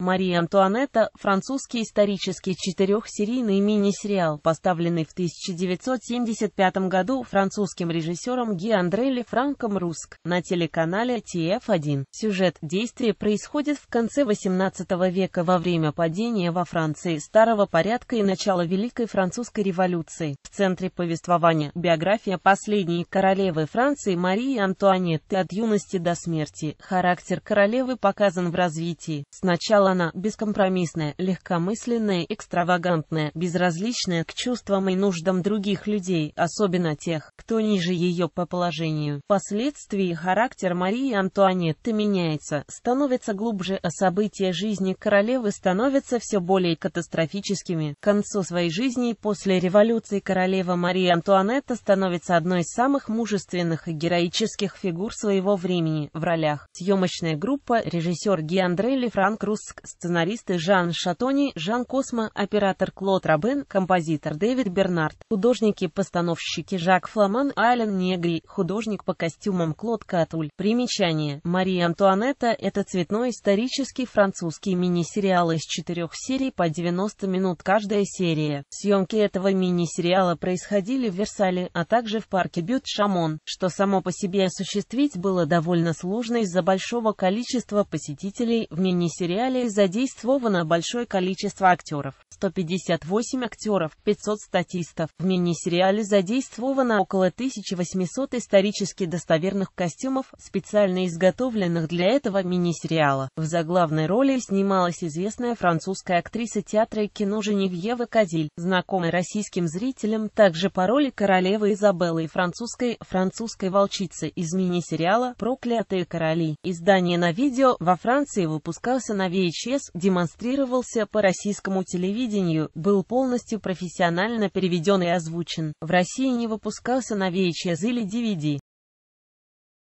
Мария Антуанетта – французский исторический четырехсерийный мини-сериал, поставленный в 1975 году французским режиссером Ги Андрели Франком Руск на телеканале TF1. Сюжет действия происходит в конце 18 века во время падения во Франции старого порядка и начала Великой Французской революции. В центре повествования – биография последней королевы Франции Марии Антуанетты от юности до смерти. Характер королевы показан в развитии. Сначала она бескомпромиссная, легкомысленная, экстравагантная, безразличная к чувствам и нуждам других людей, особенно тех, кто ниже ее по положению. Впоследствии характер Марии Антуанетты меняется, становится глубже, а события жизни королевы становятся все более катастрофическими. К концу своей жизни после революции королева Мария Антуанетта становится одной из самых мужественных и героических фигур своего времени в ролях. Съемочная группа, режиссер Гиандрелли Франк Русск сценаристы Жан Шатони, Жан Космо, оператор Клод Рабен, композитор Дэвид Бернард, художники-постановщики Жак Фламан, Ален Негри, художник по костюмам Клод Катуль. Примечание. Мария Антуанетта – это цветной исторический французский мини-сериал из четырех серий по 90 минут каждая серия. Съемки этого мини-сериала происходили в Версале, а также в парке Бют-Шамон, что само по себе осуществить было довольно сложно из-за большого количества посетителей в мини-сериале задействовано большое количество актеров – 158 актеров, 500 статистов. В мини-сериале задействовано около 1800 исторически достоверных костюмов, специально изготовленных для этого мини-сериала. В заглавной роли снималась известная французская актриса театра и кино Женевьева Казиль, знакомая российским зрителям также по роли королевы Изабеллы и французской, французской волчицы из мини-сериала «Проклятые короли». Издание на видео во Франции выпускался на VHS исчез, демонстрировался по российскому телевидению, был полностью профессионально переведен и озвучен. В России не выпускался на VHS или DVD.